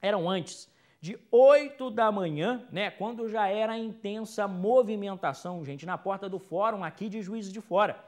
eram antes de 8 da manhã, né, quando já era intensa movimentação, gente, na porta do fórum aqui de Juízes de Fora.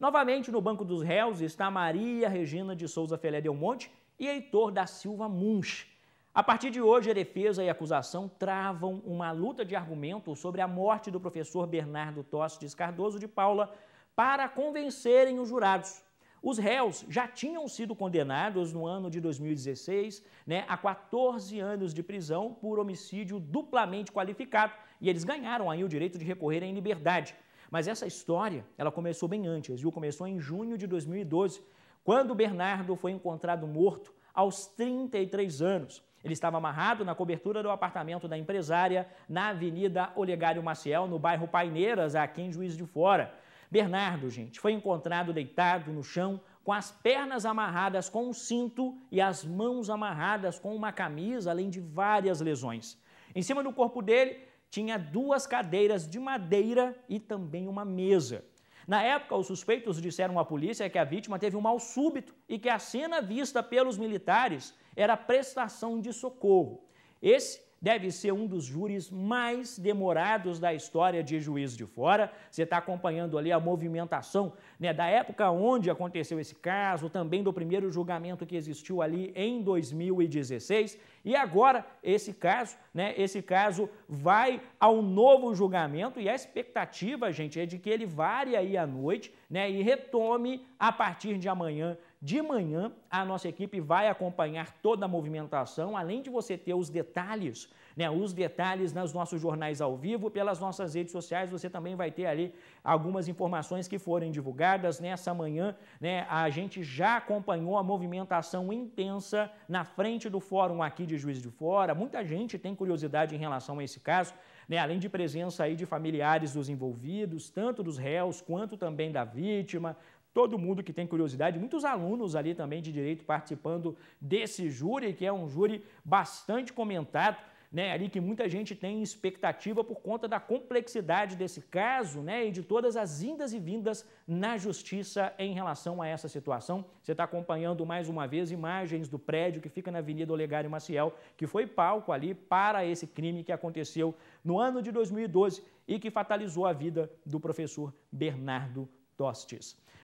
Novamente no banco dos réus está Maria Regina de Souza Felé Del Monte e Heitor da Silva Munch. A partir de hoje, a defesa e a acusação travam uma luta de argumentos sobre a morte do professor Bernardo Tostes Cardoso de Paula para convencerem os jurados os réus já tinham sido condenados no ano de 2016 né, a 14 anos de prisão por homicídio duplamente qualificado e eles ganharam aí o direito de recorrer em liberdade. Mas essa história, ela começou bem antes, viu? Começou em junho de 2012, quando Bernardo foi encontrado morto aos 33 anos. Ele estava amarrado na cobertura do apartamento da empresária na Avenida Olegário Maciel, no bairro Paineiras, aqui em Juiz de Fora. Bernardo, gente, foi encontrado deitado no chão, com as pernas amarradas com um cinto e as mãos amarradas com uma camisa, além de várias lesões. Em cima do corpo dele tinha duas cadeiras de madeira e também uma mesa. Na época, os suspeitos disseram à polícia que a vítima teve um mal súbito e que a cena vista pelos militares era prestação de socorro. Esse deve ser um dos júris mais demorados da história de Juiz de Fora. Você está acompanhando ali a movimentação né, da época onde aconteceu esse caso, também do primeiro julgamento que existiu ali em 2016. E agora esse caso, né, esse caso vai ao novo julgamento e a expectativa, gente, é de que ele vare aí à noite né, e retome a partir de amanhã de manhã, a nossa equipe vai acompanhar toda a movimentação, além de você ter os detalhes, né? Os detalhes nos nossos jornais ao vivo, pelas nossas redes sociais, você também vai ter ali algumas informações que forem divulgadas. Nessa manhã, né, a gente já acompanhou a movimentação intensa na frente do fórum aqui de Juiz de Fora. Muita gente tem curiosidade em relação a esse caso. Né, além de presença aí de familiares dos envolvidos, tanto dos réus quanto também da vítima, todo mundo que tem curiosidade, muitos alunos ali também de direito participando desse júri, que é um júri bastante comentado, né, ali que muita gente tem expectativa por conta da complexidade desse caso, né, e de todas as indas e vindas na justiça em relação a essa situação. Você está acompanhando mais uma vez imagens do prédio que fica na Avenida Olegário Maciel, que foi palco ali para esse crime que aconteceu no ano de 2012 e que fatalizou a vida do professor Bernardo Tostes.